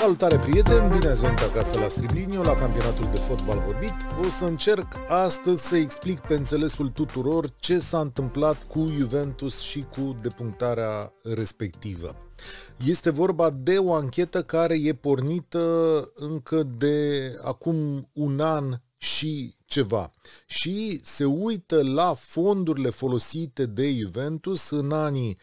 Salutare prieteni, bine ați venit acasă la Striblinio, la campionatul de fotbal vorbit. O să încerc astăzi să explic pe înțelesul tuturor ce s-a întâmplat cu Juventus și cu depunctarea respectivă. Este vorba de o anchetă care e pornită încă de acum un an și ceva și se uită la fondurile folosite de Juventus în anii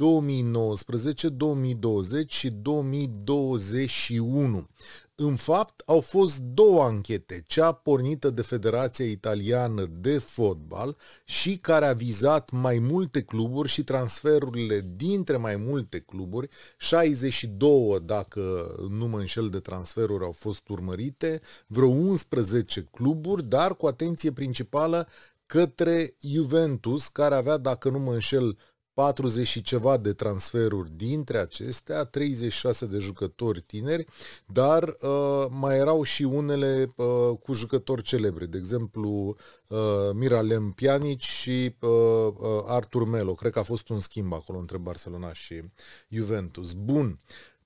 2019, 2020 și 2021. În fapt, au fost două anchete, cea pornită de Federația Italiană de Fotbal și care a vizat mai multe cluburi și transferurile dintre mai multe cluburi, 62 dacă nu mă înșel de transferuri au fost urmărite, vreo 11 cluburi, dar cu atenție principală către Juventus, care avea, dacă nu mă înșel, 40 și ceva de transferuri dintre acestea, 36 de jucători tineri, dar uh, mai erau și unele uh, cu jucători celebre, de exemplu uh, Miralem Pjanic și uh, uh, Artur Melo. Cred că a fost un schimb acolo între Barcelona și Juventus. Bun.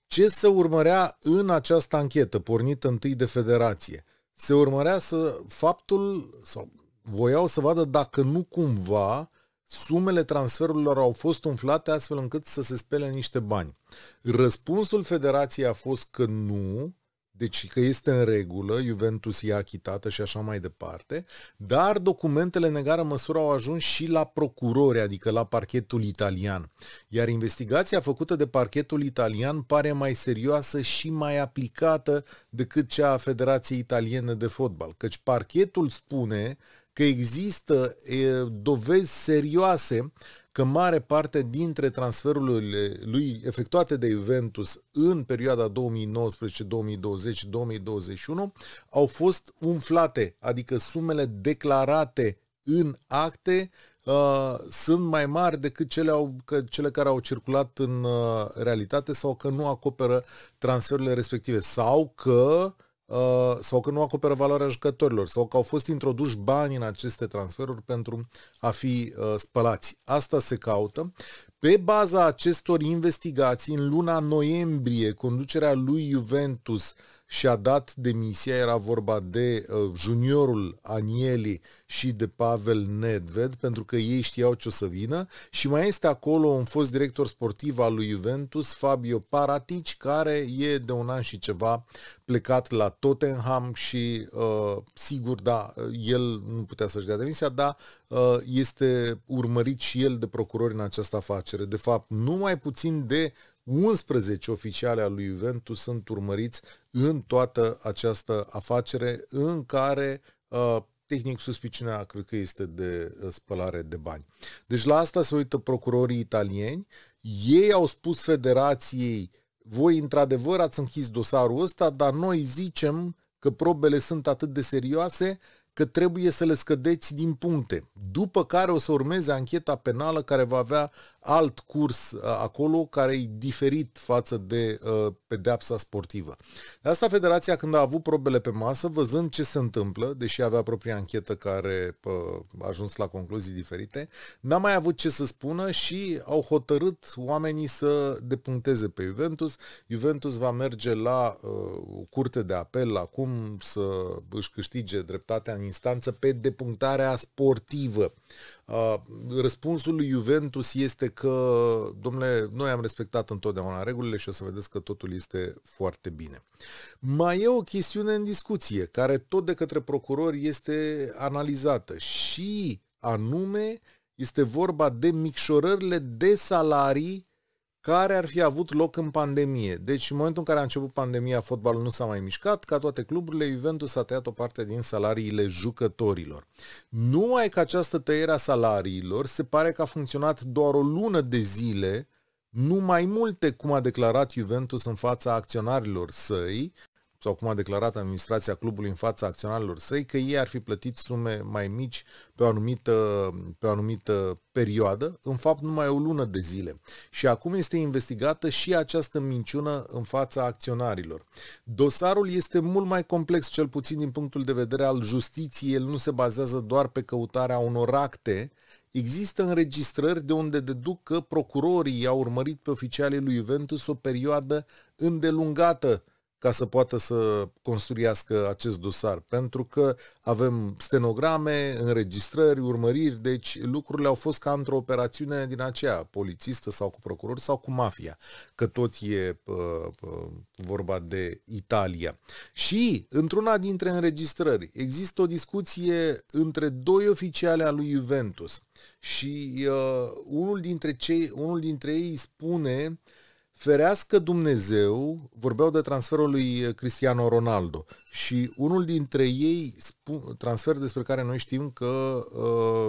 Ce se urmărea în această anchetă, pornită întâi de federație? Se urmărea să faptul, sau voiau să vadă dacă nu cumva sumele transferurilor au fost umflate astfel încât să se spele niște bani. Răspunsul federației a fost că nu, deci că este în regulă, Juventus i-a achitată și așa mai departe, dar documentele în egară măsură au ajuns și la procurori, adică la parchetul italian. Iar investigația făcută de parchetul italian pare mai serioasă și mai aplicată decât cea a Federației Italiene de Fotbal, căci parchetul spune că există dovezi serioase că mare parte dintre transferurile lui efectuate de Juventus în perioada 2019, 2020, 2021 au fost umflate, adică sumele declarate în acte uh, sunt mai mari decât cele, au, că, cele care au circulat în uh, realitate sau că nu acoperă transferurile respective sau că Uh, sau că nu acoperă valoarea jucătorilor sau că au fost introduși bani în aceste transferuri pentru a fi uh, spălați. Asta se caută. Pe baza acestor investigații, în luna noiembrie, conducerea lui Juventus și-a dat demisia, era vorba de uh, juniorul Anieli și de Pavel Nedved, pentru că ei știau ce o să vină și mai este acolo un fost director sportiv al lui Juventus, Fabio Paratici, care e de un an și ceva plecat la Tottenham și uh, sigur, da, el nu putea să-și dea demisia, dar uh, este urmărit și el de procurori în această afacere. De fapt, nu mai puțin de 11 oficiale al lui Juventus sunt urmăriți în toată această afacere în care uh, tehnic suspiciunea cred că este de uh, spălare de bani. Deci la asta se uită procurorii italieni. Ei au spus federației, voi într-adevăr ați închis dosarul ăsta, dar noi zicem că probele sunt atât de serioase că trebuie să le scădeți din puncte, după care o să urmeze ancheta penală care va avea alt curs uh, acolo care e diferit față de uh, pedeapsa sportivă. De asta federația când a avut probele pe masă, văzând ce se întâmplă, deși avea propria anchetă care uh, a ajuns la concluzii diferite, n-a mai avut ce să spună și au hotărât oamenii să depuncteze pe Juventus. Juventus va merge la uh, curte de apel acum să își câștige dreptatea în instanță pe depunctarea sportivă. Răspunsul lui Juventus este că, domnule, noi am respectat întotdeauna regulile și o să vedeți că totul este foarte bine. Mai e o chestiune în discuție, care tot de către procurori este analizată și anume este vorba de micșorările de salarii care ar fi avut loc în pandemie. Deci în momentul în care a început pandemia, fotbalul nu s-a mai mișcat, ca toate cluburile, Juventus a tăiat o parte din salariile jucătorilor. Numai că această tăiere a salariilor se pare că a funcționat doar o lună de zile, nu mai multe, cum a declarat Juventus în fața acționarilor săi, sau cum a declarat administrația clubului în fața acționarilor săi, că ei ar fi plătit sume mai mici pe o anumită, pe o anumită perioadă, în fapt numai o lună de zile. Și acum este investigată și această minciună în fața acționarilor. Dosarul este mult mai complex, cel puțin din punctul de vedere al justiției, el nu se bazează doar pe căutarea unor acte, Există înregistrări de unde deduc că procurorii i-au urmărit pe oficialii lui Juventus o perioadă îndelungată ca să poată să construiască acest dosar, pentru că avem stenograme, înregistrări, urmăriri, deci lucrurile au fost ca într-o operațiune din aceea, polițistă sau cu procuror sau cu mafia, că tot e uh, uh, vorba de Italia. Și într-una dintre înregistrări există o discuție între doi oficiale al lui Juventus și uh, unul, dintre cei, unul dintre ei spune uh, Ferească Dumnezeu, vorbeau de transferul lui eh, Cristiano Ronaldo și unul dintre ei, transfer despre care noi știm că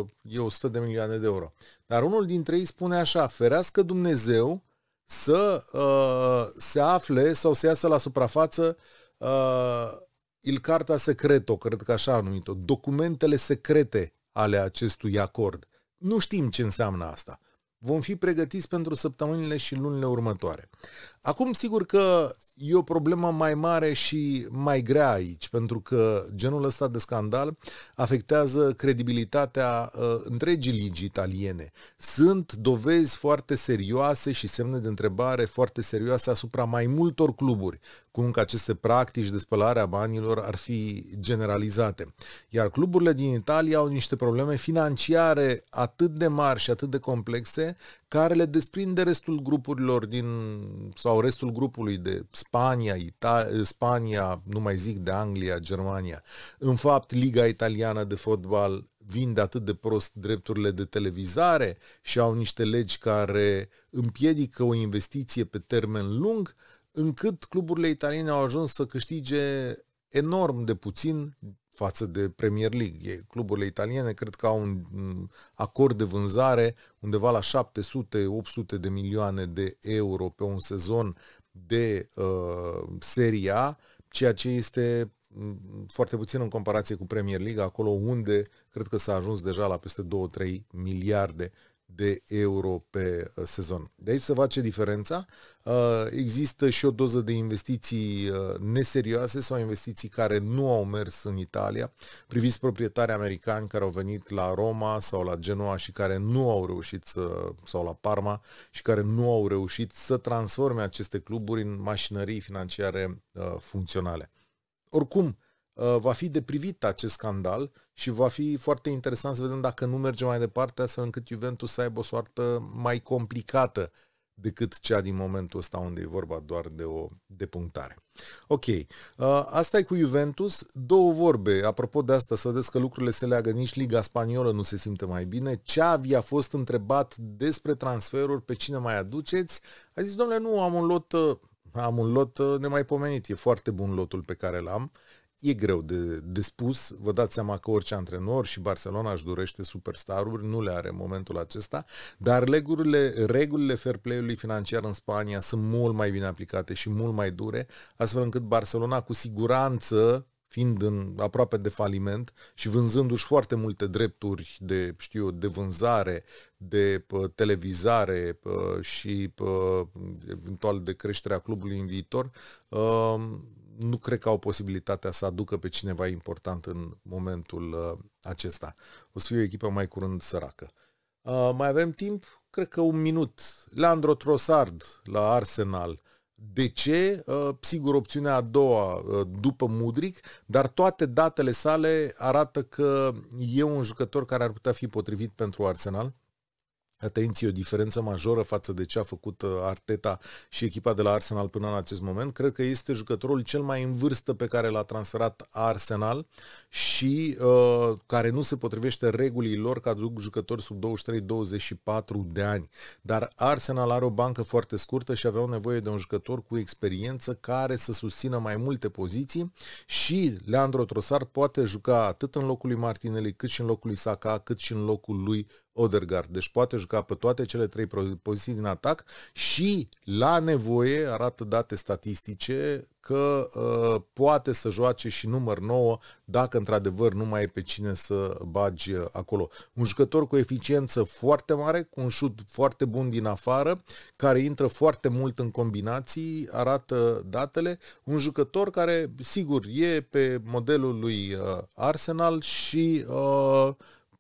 uh, e 100 de milioane de euro, dar unul dintre ei spune așa, ferească Dumnezeu să uh, se afle sau să iasă la suprafață uh, Il Carta Secreto, cred că așa a numit-o, documentele secrete ale acestui acord. Nu știm ce înseamnă asta. Vom fi pregătiți pentru săptămânile și lunile următoare. Acum, sigur că e o problemă mai mare și mai grea aici, pentru că genul ăsta de scandal afectează credibilitatea uh, întregii ligi italiene. Sunt dovezi foarte serioase și semne de întrebare foarte serioase asupra mai multor cluburi, cum că aceste practici de spălare a banilor ar fi generalizate. Iar cluburile din Italia au niște probleme financiare atât de mari și atât de complexe care le desprinde restul grupurilor din, sau restul grupului de Spania, Italia, Spania, nu mai zic de Anglia, Germania. În fapt, Liga Italiană de Fotbal vinde atât de prost drepturile de televizare și au niște legi care împiedică o investiție pe termen lung, încât cluburile italiene au ajuns să câștige enorm de puțin față de Premier League. Cluburile italiene cred că au un acord de vânzare undeva la 700-800 de milioane de euro pe un sezon de uh, Serie A, ceea ce este mm, foarte puțin în comparație cu Premier League, acolo unde cred că s-a ajuns deja la peste 2-3 miliarde de euro pe uh, sezon. De aici se face diferența. Uh, există și o doză de investiții uh, neserioase sau investiții care nu au mers în Italia. Priviți proprietari americani care au venit la Roma sau la Genoa și care nu au reușit să, sau la Parma și care nu au reușit să transforme aceste cluburi în mașinării financiare funcționale. Oricum, Uh, va fi de privit acest scandal și va fi foarte interesant să vedem dacă nu merge mai departe astfel încât Juventus să aibă o soartă mai complicată decât cea din momentul ăsta unde e vorba doar de o depunctare. Ok, uh, asta e cu Juventus. Două vorbe, apropo de asta, să vedeți că lucrurile se leagă, nici Liga Spaniolă nu se simte mai bine. Xavi a fost întrebat despre transferuri, pe cine mai aduceți. A zis, domnule, nu, am un lot, uh, am un lot nemaipomenit, e foarte bun lotul pe care l-am e greu de, de spus. Vă dați seama că orice antrenor și Barcelona își dorește superstaruri, nu le are în momentul acesta, dar legurile, regulile fair play-ului financiar în Spania sunt mult mai bine aplicate și mult mai dure, astfel încât Barcelona cu siguranță fiind în, aproape de faliment și vânzându-și foarte multe drepturi de, știu de vânzare, de pă, televizare pă, și pă, eventual de creșterea clubului în viitor, ă, nu cred că au posibilitatea să aducă pe cineva important în momentul uh, acesta. O să fie o echipă mai curând săracă. Uh, mai avem timp? Cred că un minut. Leandro Trossard la Arsenal. De ce? Uh, sigur, opțiunea a doua uh, după Mudric, dar toate datele sale arată că e un jucător care ar putea fi potrivit pentru Arsenal atenție, o diferență majoră față de ce a făcut uh, Arteta și echipa de la Arsenal până în acest moment. Cred că este jucătorul cel mai în vârstă pe care l-a transferat Arsenal și uh, care nu se potrivește regulilor ca duc jucători sub 23-24 de ani. Dar Arsenal are o bancă foarte scurtă și aveau nevoie de un jucător cu experiență care să susțină mai multe poziții și Leandro Trosar poate juca atât în locul lui Martinelli, cât și în locul lui Saka, cât și în locul lui Odergaard. Deci poate juca pe toate cele trei poziții din atac și la nevoie, arată date statistice, că uh, poate să joace și număr 9 dacă într-adevăr nu mai e pe cine să bagi uh, acolo. Un jucător cu eficiență foarte mare, cu un șut foarte bun din afară, care intră foarte mult în combinații, arată datele. Un jucător care, sigur, e pe modelul lui uh, Arsenal și uh,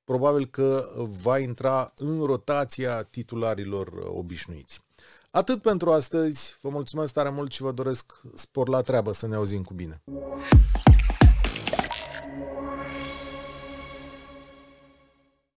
probabil că va intra în rotația titularilor obișnuiți. Atât pentru astăzi, vă mulțumesc tare mult și vă doresc spor la treabă, să ne auzim cu bine.